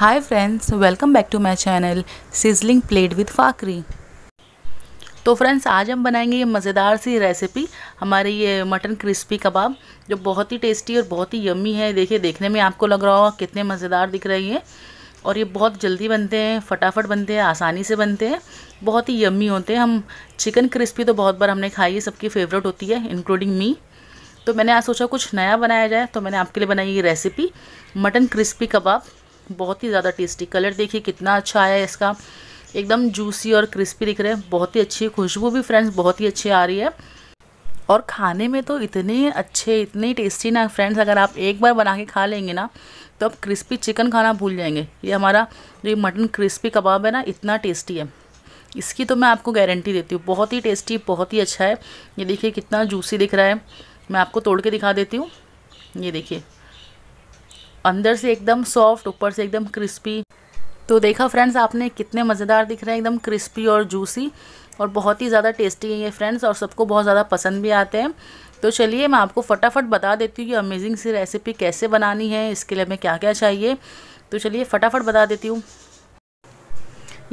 hi friends welcome back to my channel sizzling plate with Fakhri तो friends आज हम बनाएंगे ये मज़ेदार सी रेसिपी हमारे ये मटन क्रिस्पी कबाब जो बहुत ही टेस्टी और बहुत ही यम्मी है देखिए देखने में आपको लग रहा होगा कितने मज़ेदार दिख रहे हैं और ये बहुत जल्दी बनते हैं फटाफट बनते हैं आसानी से बनते हैं बहुत ही यम्मी होते हैं हम चिकन क्रिस्पी तो बहुत बार हमने खाई है सबकी फेवरेट होती है इंक्लूडिंग मी तो मैंने आज सोचा कुछ नया बनाया जाए तो मैंने आपके लिए बनाई ये रेसिपी मटन क्रिस्पी कबाब बहुत ही ज़्यादा टेस्टी कलर देखिए कितना अच्छा आया है इसका एकदम जूसी और क्रिस्पी दिख रहे हैं बहुत ही अच्छी खुशबू भी फ्रेंड्स बहुत ही अच्छी आ रही है और खाने में तो इतने अच्छे इतने टेस्टी ना फ्रेंड्स अगर आप एक बार बना के खा लेंगे ना तो आप क्रिस्पी चिकन खाना भूल जाएंगे ये हमारा जो ये मटन क्रिस्पी कबाब है ना इतना टेस्टी है इसकी तो मैं आपको गारंटी देती हूँ बहुत ही टेस्टी बहुत ही अच्छा है ये देखिए कितना जूसी दिख रहा है मैं आपको तोड़ के दिखा देती हूँ ये देखिए अंदर से एकदम सॉफ्ट ऊपर से एकदम क्रिस्पी तो देखा फ्रेंड्स आपने कितने मज़ेदार दिख रहे हैं एकदम क्रिस्पी और जूसी और बहुत ही ज़्यादा टेस्टी है ये फ्रेंड्स और सबको बहुत ज़्यादा पसंद भी आते हैं तो चलिए मैं आपको फटाफट बता देती हूँ कि अमेजिंग सी रेसिपी कैसे बनानी है इसके लिए हमें क्या क्या चाहिए तो चलिए फटाफट बता देती हूँ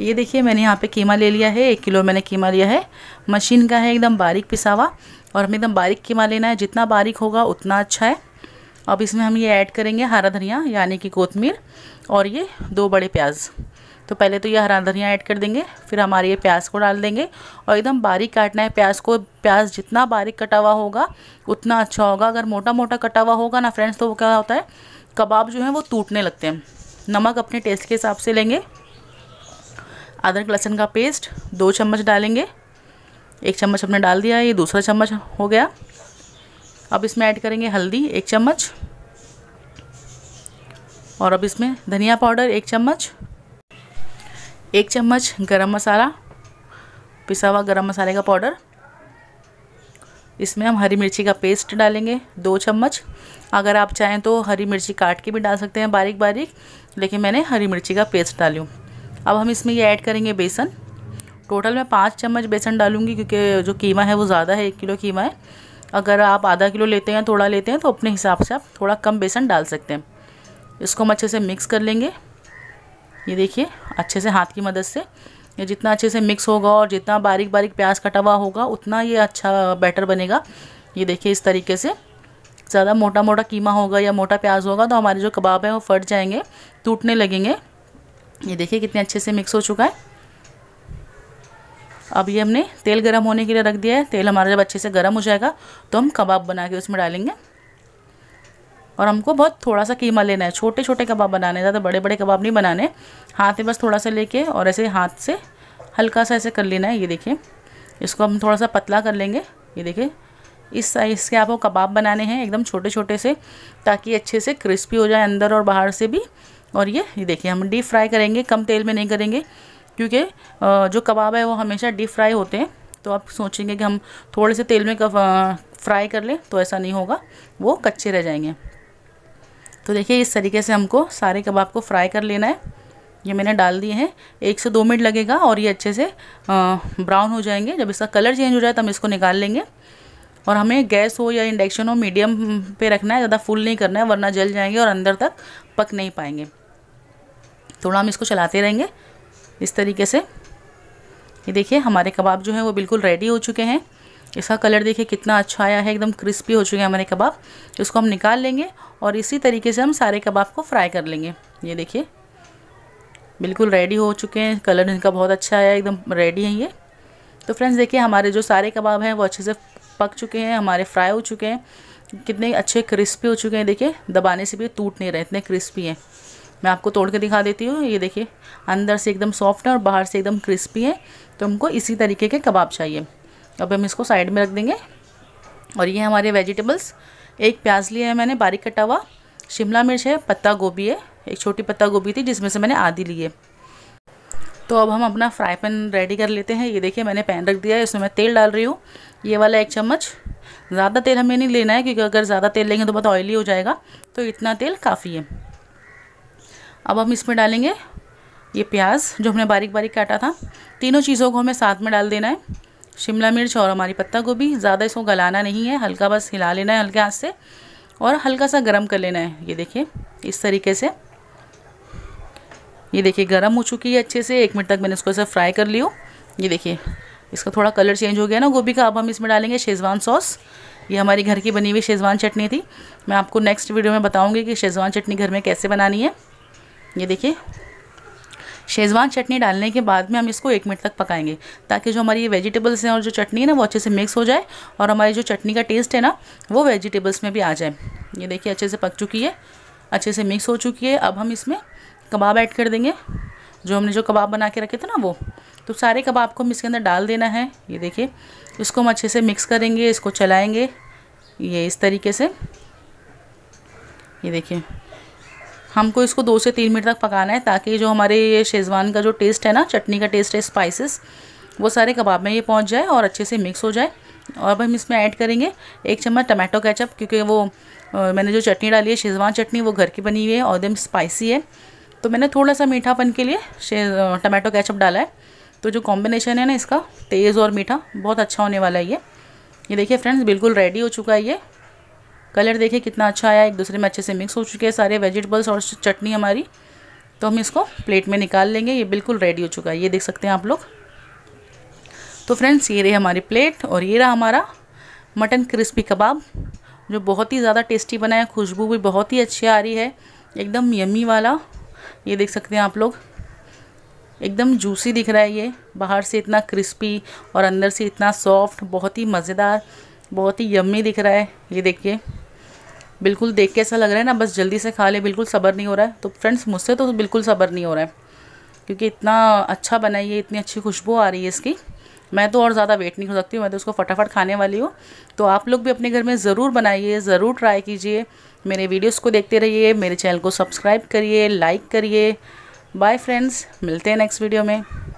ये देखिए मैंने यहाँ पे कीमा ले लिया है एक किलो मैंने कीमा लिया है मशीन का है एकदम बारीक पिसावा और हमें एकदम बारीक कीमा लेना है जितना बारीक होगा उतना अच्छा है अब इसमें हम ये ऐड करेंगे हरा धनिया यानी कि कोतमीर और ये दो बड़े प्याज तो पहले तो ये हरा धनिया ऐड कर देंगे फिर हमारे ये प्याज को डाल देंगे और एकदम बारीक काटना है प्याज को प्याज जितना बारीक कटा हुआ होगा उतना अच्छा होगा अगर मोटा मोटा कटा हुआ होगा ना फ्रेंड्स तो वो क्या होता है कबाब जो है वो टूटने लगते हैं नमक अपने टेस्ट के हिसाब से लेंगे अदरक लहसुन का पेस्ट दो चम्मच डालेंगे एक चम्मच हमने डाल दिया ये दूसरा चम्मच हो गया अब इसमें ऐड करेंगे हल्दी एक चम्मच और अब इसमें धनिया पाउडर एक चम्मच एक चम्मच गरम मसाला पिसा हुआ गरम मसाले का पाउडर इसमें हम हरी मिर्ची का पेस्ट डालेंगे दो चम्मच अगर आप चाहें तो हरी मिर्ची काट के भी डाल सकते हैं बारीक बारीक लेकिन मैंने हरी मिर्ची का पेस्ट डाली हूँ अब हम इसमें ये ऐड करेंगे बेसन टोटल मैं पाँच चम्मच बेसन डालूंगी क्योंकि जो कीमा है वो ज़्यादा है एक किलो कीमा है अगर आप आधा किलो लेते हैं थोड़ा लेते हैं तो अपने हिसाब से आप थोड़ा कम बेसन डाल सकते हैं इसको हम अच्छे से मिक्स कर लेंगे ये देखिए अच्छे से हाथ की मदद से ये जितना अच्छे से मिक्स होगा और जितना बारीक बारीक प्याज कटा हुआ होगा उतना ये अच्छा बैटर बनेगा ये देखिए इस तरीके से ज़्यादा मोटा मोटा कीमा होगा या मोटा प्याज होगा तो हमारे जो कबाब हैं वो फट जाएंगे टूटने लगेंगे ये देखिए कितने अच्छे से मिक्स हो चुका है अब ये हमने तेल गर्म होने के लिए रख दिया है तेल हमारा जब अच्छे से गर्म हो जाएगा तो हम कबाब बना के उसमें डालेंगे और हमको बहुत थोड़ा सा कीमा लेना है छोटे छोटे कबाब बनाने ज़्यादा बड़े बड़े कबाब नहीं बनाने हाथ में बस थोड़ा सा लेके और ऐसे हाथ से हल्का सा ऐसे कर लेना है ये देखिए इसको हम थोड़ा सा पतला कर लेंगे ये देखिए इस साइज़ के आपको कबाब बनाने हैं एकदम छोटे छोटे से ताकि अच्छे से क्रिस्पी हो जाए अंदर और बाहर से भी और ये ये देखिए हम डीप फ्राई करेंगे कम तेल में नहीं करेंगे क्योंकि जो कबाब है वो हमेशा डीप फ्राई होते हैं तो आप सोचेंगे कि हम थोड़े से तेल में फ्राई कर लें तो ऐसा नहीं होगा वो कच्चे रह जाएंगे तो देखिए इस तरीके से हमको सारे कबाब को फ्राई कर लेना है ये मैंने डाल दिए हैं एक से दो मिनट लगेगा और ये अच्छे से ब्राउन हो जाएंगे जब इसका कलर चेंज हो जाए तो हम इसको निकाल लेंगे और हमें गैस हो या इंडक्शन हो मीडियम पे रखना है ज़्यादा फुल नहीं करना है वरना जल जाएंगे और अंदर तक पक नहीं पाएंगे थोड़ा हम इसको चलाते रहेंगे इस तरीके से ये देखिए हमारे कबाब जो हैं वो बिल्कुल रेडी हो चुके हैं इसका कलर देखिए कितना अच्छा आया है एकदम क्रिस्पी हो चुके हैं हमारे कबाब इसको हम निकाल लेंगे और इसी तरीके से हम सारे कबाब को फ्राई कर लेंगे ये देखिए बिल्कुल रेडी हो चुके हैं कलर इनका बहुत अच्छा आया एकदम रेडी है ये तो फ्रेंड्स देखिए हमारे जो सारे कबाब हैं वो अच्छे से पक चुके हैं हमारे फ्राई हो चुके हैं कितने अच्छे क्रिस्पी हो चुके हैं देखिए दबाने से भी टूट नहीं रहे इतने क्रिस्पी हैं मैं आपको तोड़ के दिखा देती हूँ ये देखिए अंदर से एकदम सॉफ्ट है और बाहर से एकदम क्रिस्पी है तो हमको इसी तरीके के कबाब चाहिए अब हम इसको साइड में रख देंगे और ये हमारे वेजिटेबल्स एक प्याज लिया है मैंने बारीक कटा हुआ शिमला मिर्च है पत्ता गोभी है एक छोटी पत्ता गोभी थी जिसमें से मैंने आधी ली है तो अब हम अपना फ्राई पैन रेडी कर लेते हैं ये देखिए मैंने पैन रख दिया है इसमें मैं तेल डाल रही हूँ ये वाला एक चम्मच ज़्यादा तेल हमें नहीं लेना है क्योंकि अगर ज़्यादा तेल लेंगे तो बहुत ऑयली हो जाएगा तो इतना तेल काफ़ी है अब हम इसमें डालेंगे ये प्याज जो हमने बारीक बारीक काटा था तीनों चीज़ों को हमें साथ में डाल देना है शिमला मिर्च और हमारी पत्ता गोभी ज़्यादा इसको गलाना नहीं है हल्का बस हिला लेना है हल्के हाथ से और हल्का सा गर्म कर लेना है ये देखिए इस तरीके से ये देखिए गर्म हो चुकी है अच्छे से एक मिनट तक मैंने इसको ऐसे फ्राई कर लियो ये देखिए इसका थोड़ा कलर चेंज हो गया ना गोभी का अब हम इसमें डालेंगे शेज़वान सॉस ये हमारी घर की बनी हुई शेज़वान चटनी थी मैं आपको नेक्स्ट वीडियो में बताऊँगी कि शेज़वान चटनी घर में कैसे बनानी है ये देखिए शेज़वान चटनी डालने के बाद में हम इसको एक मिनट तक पकाएंगे ताकि जो हमारी ये वेजिटेबल्स हैं और जो चटनी है ना वो अच्छे से मिक्स हो जाए और हमारी जो चटनी का टेस्ट है ना वो वेजिटेबल्स में भी आ जाए ये देखिए अच्छे से पक चुकी है अच्छे से मिक्स हो चुकी है अब हम इसमें कबाब ऐड कर देंगे जो हमने जो कबाब बना के रखे थे ना वो तो सारे कबाब को हम इसके अंदर डाल देना है ये देखिए इसको हम अच्छे से मिक्स करेंगे इसको चलाएँगे ये इस तरीके से ये देखिए हमको इसको दो से तीन मिनट तक पकाना है ताकि जो हमारे ये शेज़वान का जो टेस्ट है ना चटनी का टेस्ट है स्पाइसेस वो सारे कबाब में ये पहुंच जाए और अच्छे से मिक्स हो जाए और अब हम इसमें ऐड करेंगे एक चम्मच टमाटो केचप क्योंकि वो आ, मैंने जो चटनी डाली है शेज़वान चटनी वो घर की बनी हुई है और एकदम स्पाइसी है तो मैंने थोड़ा सा मीठापन के लिए टमाटो कैचअप डाला है तो जो कॉम्बिनेशन है ना इसका तेज़ और मीठा बहुत अच्छा होने वाला है ये ये देखिए फ्रेंड्स बिल्कुल रेडी हो चुका है ये कलर देखिए कितना अच्छा आया एक दूसरे में अच्छे से मिक्स हो चुके हैं सारे वेजिटेबल्स और चटनी हमारी तो हम इसको प्लेट में निकाल लेंगे ये बिल्कुल रेडी हो चुका है ये देख सकते हैं आप लोग तो फ्रेंड्स ये रही हमारी प्लेट और ये रहा हमारा मटन क्रिस्पी कबाब जो बहुत ही ज़्यादा टेस्टी बना है खुशबू भी बहुत ही अच्छी आ रही है एकदम यमी वाला ये देख सकते हैं आप लोग एकदम जूसी दिख रहा है ये बाहर से इतना क्रिस्पी और अंदर से इतना सॉफ्ट बहुत ही मज़ेदार बहुत ही यम्मी दिख रहा है ये देखिए बिल्कुल देख के ऐसा लग रहा है ना बस जल्दी से खा ले बिल्कुल सब्र नहीं हो रहा है तो फ्रेंड्स मुझसे तो बिल्कुल सब्र नहीं हो रहा है क्योंकि इतना अच्छा बना है ये इतनी अच्छी खुशबू आ रही है इसकी मैं तो और ज़्यादा वेट नहीं कर सकती मैं तो उसको फटाफट खाने वाली हूँ तो आप लोग भी अपने घर में ज़रूर बनाइए ज़रूर ट्राई कीजिए मेरे वीडियोस को देखते रहिए मेरे चैनल को सब्सक्राइब करिए लाइक करिए बाय फ्रेंड्स मिलते हैं नेक्स्ट वीडियो में